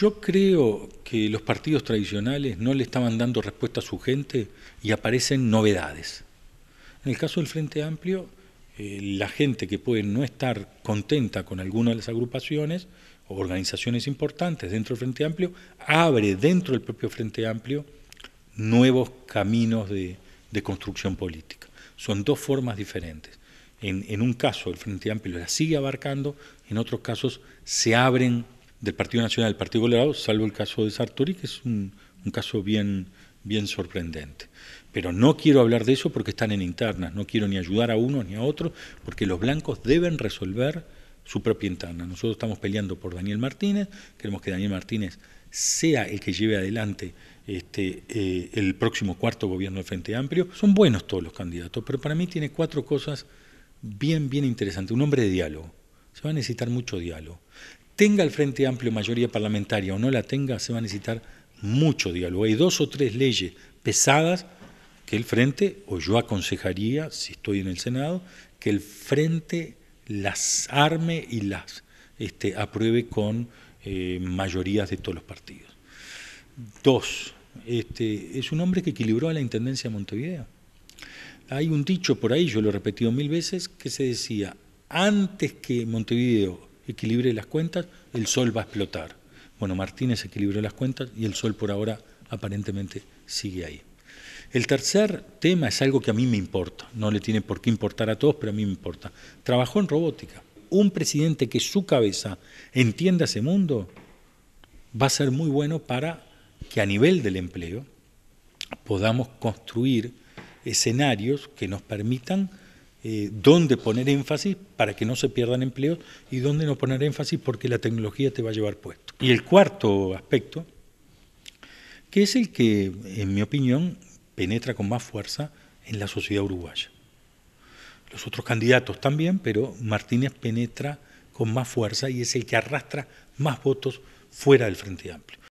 Yo creo que los partidos tradicionales no le estaban dando respuesta a su gente y aparecen novedades. En el caso del Frente Amplio, eh, la gente que puede no estar contenta con alguna de las agrupaciones o organizaciones importantes dentro del Frente Amplio, abre dentro del propio Frente Amplio nuevos caminos de, construcción política. Son dos formas diferentes. En, en, un caso el Frente Amplio la sigue abarcando, en otros casos se abren del Partido Nacional del Partido Colorado, salvo el caso de Sartori, que es un, caso bien, bien sorprendente. Pero no quiero hablar de eso porque están en internas, no quiero ni ayudar a uno ni a otro, porque los blancos deben resolver su propia interna. Nosotros estamos peleando por Daniel Martínez, queremos que Daniel Martínez sea el que lleve adelante este, eh, el próximo cuarto gobierno del Frente Amplio. Son buenos todos los candidatos, pero para mí tiene cuatro cosas bien, bien interesantes. Un hombre de diálogo. Se va a necesitar mucho diálogo tenga el Frente Amplio mayoría parlamentaria o no la tenga, se va a necesitar mucho diálogo. Hay dos o tres leyes pesadas que el Frente, o yo aconsejaría, si estoy en el Senado, que el Frente las arme y las este, apruebe con eh, mayorías de todos los partidos. Dos, este, es un hombre que equilibró a la Intendencia de Montevideo. Hay un dicho por ahí, yo lo he repetido mil veces, que se decía, antes que Montevideo equilibre las cuentas, el sol va a explotar. Bueno, Martínez equilibró las cuentas y el sol por ahora aparentemente sigue ahí. El tercer tema es algo que a mí me importa, no le tiene por qué importar a todos, pero a mí me importa. Trabajó en robótica. Un presidente que su cabeza entienda ese mundo va a ser muy bueno para que a nivel del empleo podamos construir escenarios que nos permitan eh, dónde poner énfasis para que no se pierdan empleos y dónde no poner énfasis porque la tecnología te va a llevar puesto. Y el cuarto aspecto, que es el que, en mi opinión, penetra con más fuerza en la sociedad uruguaya. Los otros candidatos también, pero Martínez penetra con más fuerza y es el que arrastra más votos fuera del Frente Amplio.